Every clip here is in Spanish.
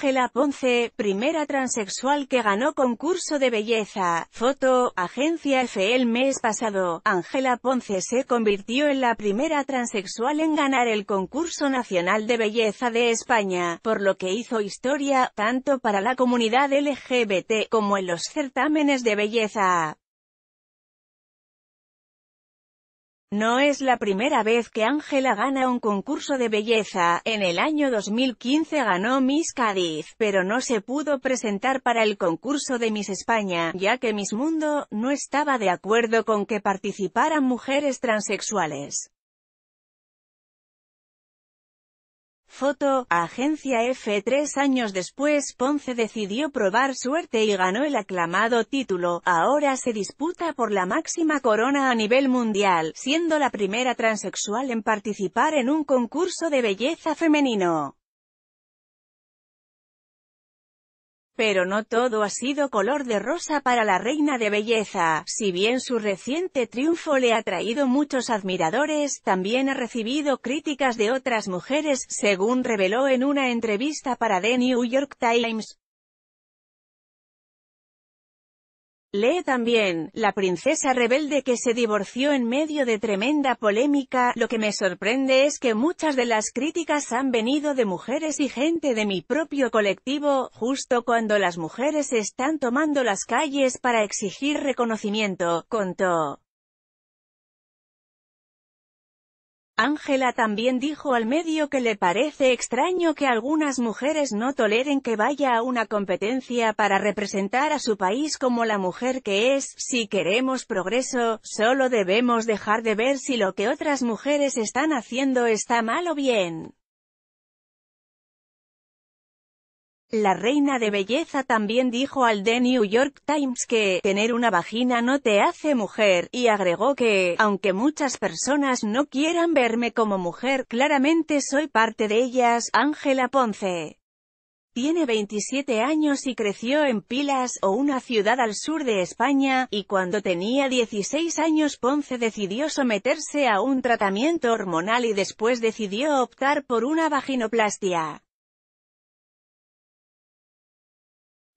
Angela Ponce, primera transexual que ganó concurso de belleza. Foto, agencia FL El mes pasado, Angela Ponce se convirtió en la primera transexual en ganar el concurso nacional de belleza de España, por lo que hizo historia, tanto para la comunidad LGBT como en los certámenes de belleza. No es la primera vez que Ángela gana un concurso de belleza, en el año 2015 ganó Miss Cádiz, pero no se pudo presentar para el concurso de Miss España, ya que Miss Mundo, no estaba de acuerdo con que participaran mujeres transexuales. Foto, agencia F. Tres años después Ponce decidió probar suerte y ganó el aclamado título, ahora se disputa por la máxima corona a nivel mundial, siendo la primera transexual en participar en un concurso de belleza femenino. Pero no todo ha sido color de rosa para la reina de belleza, si bien su reciente triunfo le ha traído muchos admiradores, también ha recibido críticas de otras mujeres, según reveló en una entrevista para The New York Times. Lee también, la princesa rebelde que se divorció en medio de tremenda polémica, lo que me sorprende es que muchas de las críticas han venido de mujeres y gente de mi propio colectivo, justo cuando las mujeres están tomando las calles para exigir reconocimiento, contó. Ángela también dijo al medio que le parece extraño que algunas mujeres no toleren que vaya a una competencia para representar a su país como la mujer que es, si queremos progreso, solo debemos dejar de ver si lo que otras mujeres están haciendo está mal o bien. La reina de belleza también dijo al The New York Times que «tener una vagina no te hace mujer», y agregó que «aunque muchas personas no quieran verme como mujer, claramente soy parte de ellas». Ángela Ponce tiene 27 años y creció en Pilas, o una ciudad al sur de España, y cuando tenía 16 años Ponce decidió someterse a un tratamiento hormonal y después decidió optar por una vaginoplastia.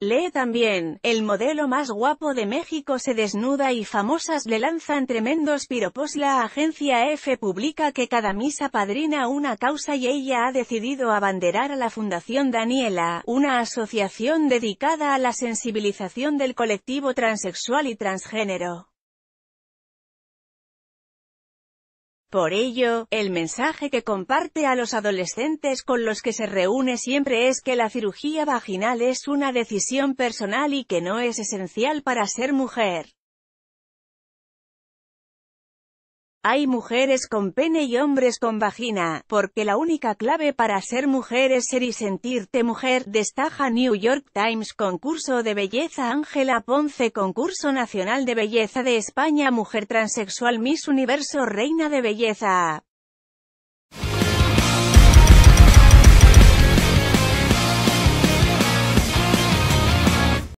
Lee también, el modelo más guapo de México se desnuda y famosas le lanzan tremendos piropos. La agencia e F publica que cada misa padrina una causa y ella ha decidido abanderar a la Fundación Daniela, una asociación dedicada a la sensibilización del colectivo transexual y transgénero. Por ello, el mensaje que comparte a los adolescentes con los que se reúne siempre es que la cirugía vaginal es una decisión personal y que no es esencial para ser mujer. Hay mujeres con pene y hombres con vagina, porque la única clave para ser mujer es ser y sentirte mujer, destaja New York Times Concurso de Belleza Ángela Ponce Concurso Nacional de Belleza de España Mujer Transexual Miss Universo Reina de Belleza